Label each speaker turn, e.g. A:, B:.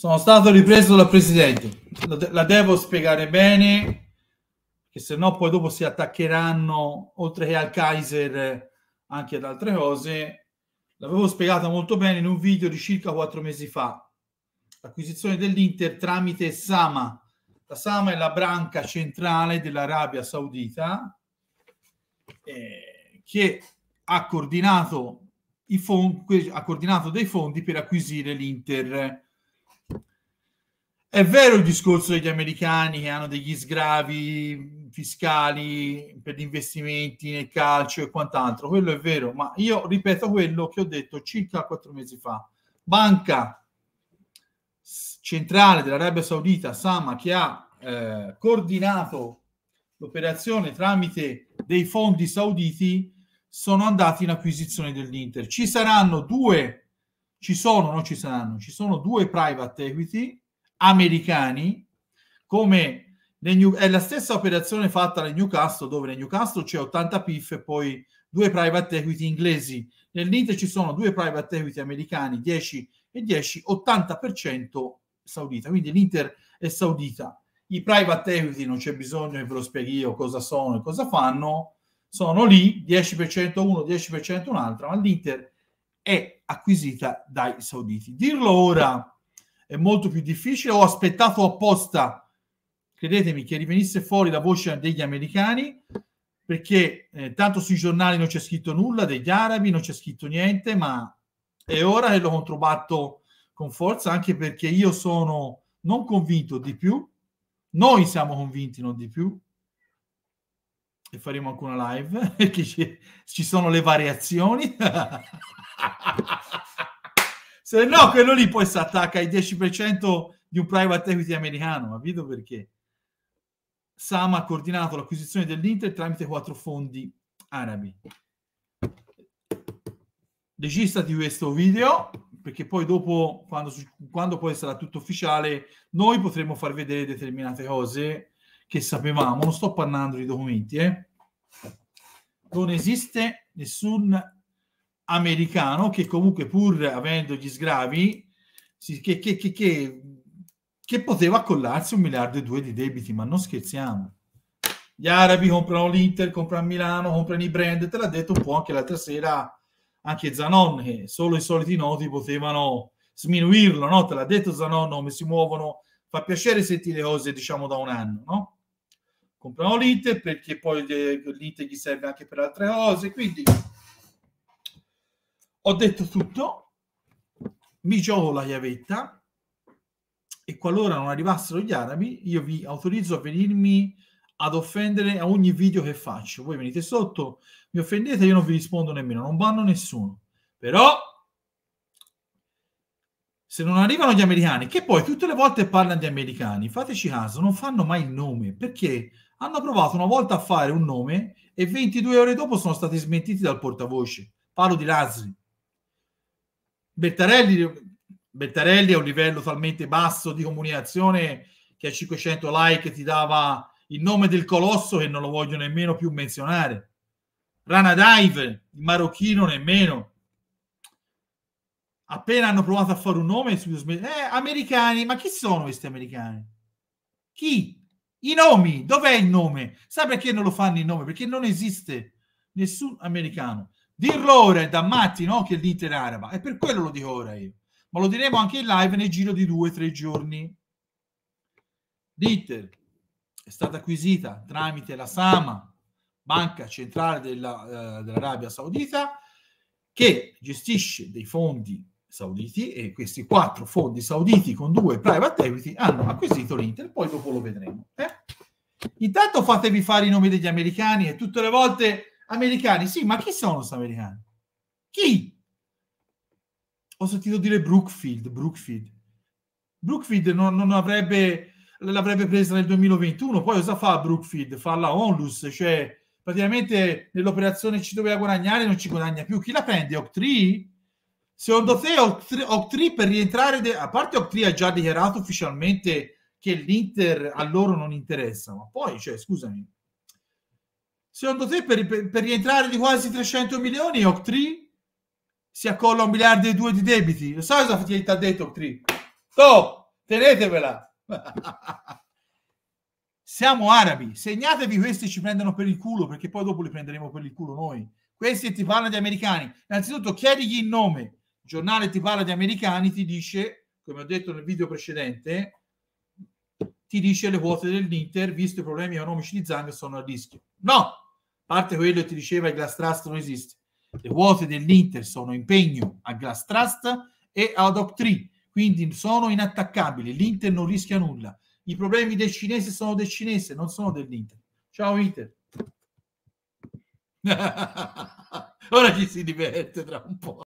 A: Sono stato ripreso dal presidente. La, de- la devo spiegare bene, che se no poi dopo si attaccheranno, oltre che al Kaiser, anche ad altre cose. L'avevo spiegata molto bene in un video di circa quattro mesi fa. L'acquisizione dell'Inter tramite Sama. La Sama è la branca centrale dell'Arabia Saudita eh, che ha coordinato, i fondi, ha coordinato dei fondi per acquisire l'Inter è vero il discorso degli americani che hanno degli sgravi fiscali per gli investimenti nel calcio e quant'altro, quello è vero, ma io ripeto quello che ho detto circa quattro mesi fa. Banca centrale dell'Arabia Saudita, Sama, che ha eh, coordinato l'operazione tramite dei fondi sauditi, sono andati in acquisizione dell'Inter. Ci saranno due, ci sono, non ci saranno, ci sono due private equity americani, come New- è la stessa operazione fatta nel Newcastle, dove nel Newcastle c'è 80 PIF e poi due private equity inglesi. Nel Nell'Inter ci sono due private equity americani, 10 e 10, 80% saudita. Quindi l'Inter è saudita. I private equity non c'è bisogno che ve lo spieghi io cosa sono e cosa fanno, sono lì 10% uno, 10% un'altra, ma l'Inter è acquisita dai sauditi. Dirlo ora è molto più difficile. Ho aspettato apposta, credetemi, che rivenisse fuori la voce degli americani, perché eh, tanto sui giornali non c'è scritto nulla, degli arabi non c'è scritto niente, ma è ora che lo controbatto con forza, anche perché io sono non convinto di più, noi siamo convinti non di più, e faremo anche una live, perché ci, ci sono le variazioni. Se no, quello lì poi si attacca ai 10% di un private equity americano, ma vedo perché. Sama ha coordinato l'acquisizione dell'Inter tramite quattro fondi arabi. Regista di questo video, perché poi dopo, quando, quando poi sarà tutto ufficiale, noi potremo far vedere determinate cose che sapevamo. Non sto parlando di documenti, eh. Non esiste nessun americano che comunque pur avendo gli sgravi, si, che, che, che, che, poteva accollarsi un miliardo e due di debiti, ma non scherziamo. Gli arabi comprano l'Inter, comprano Milano, comprano i brand, te l'ha detto un po' anche l'altra sera anche Zanon, che solo i soliti noti potevano sminuirlo, no? Te l'ha detto Zanon come si muovono, fa piacere sentire cose diciamo da un anno, no? Comprano l'Inter perché poi eh, l'Inter gli serve anche per altre cose, quindi ho detto tutto, mi gioco la chiavetta e qualora non arrivassero gli arabi, io vi autorizzo a venirmi ad offendere a ogni video che faccio. Voi venite sotto, mi offendete, io non vi rispondo nemmeno, non vanno nessuno. Però se non arrivano gli americani, che poi tutte le volte parlano di americani, fateci caso, non fanno mai il nome, perché hanno provato una volta a fare un nome e 22 ore dopo sono stati smentiti dal portavoce. Parlo di Lazzi. Bertarelli, Bertarelli è un livello talmente basso di comunicazione che a 500 like ti dava il nome del colosso che non lo voglio nemmeno più menzionare. Rana Dive, il marocchino nemmeno. Appena hanno provato a fare un nome, eh, americani, ma chi sono questi americani? Chi? I nomi, dov'è il nome? Sai perché non lo fanno il nome? Perché non esiste nessun americano. Dirlo ora è da matti, no? Che l'Inter è araba. E per quello lo dico ora io. Ma lo diremo anche in live nel giro di due o tre giorni. L'Inter è stata acquisita tramite la Sama, banca centrale della, eh, dell'Arabia Saudita, che gestisce dei fondi sauditi e questi quattro fondi sauditi con due private equity hanno acquisito l'Inter, poi dopo lo vedremo. Eh? Intanto fatevi fare i nomi degli americani e tutte le volte Americani, sì, ma chi sono questi americani? Chi? Ho sentito dire Brookfield, Brookfield. Brookfield non, non avrebbe, l'avrebbe presa nel 2021, poi cosa fa Brookfield? Fa la onlus, cioè praticamente nell'operazione ci doveva guadagnare non ci guadagna più. Chi la prende? Octree? Secondo te Octree per rientrare... De... A parte Octree ha già dichiarato ufficialmente che l'Inter a loro non interessa, ma poi, cioè, scusami, Secondo te per, per rientrare di quasi 300 milioni Octree si accolla un miliardo e due di debiti? Lo sai cosa ti ha detto Octree? Oh, tenetevela! Siamo arabi, segnatevi questi ci prendono per il culo perché poi dopo li prenderemo per il culo noi. Questi ti parlano di americani. Innanzitutto chiedigli il nome. Il giornale ti parla di americani, ti dice, come ho detto nel video precedente, ti dice le quote dell'Inter, visto i problemi economici di Zang, sono a rischio. No! parte quello che ti diceva il Glass Trust non esiste. Le quote dell'Inter sono impegno a Glass Trust e ad Hoc quindi sono inattaccabili. L'Inter non rischia nulla. I problemi del cinese sono del cinese, non sono dell'Inter. Ciao Inter. Ora ci si diverte tra un po'.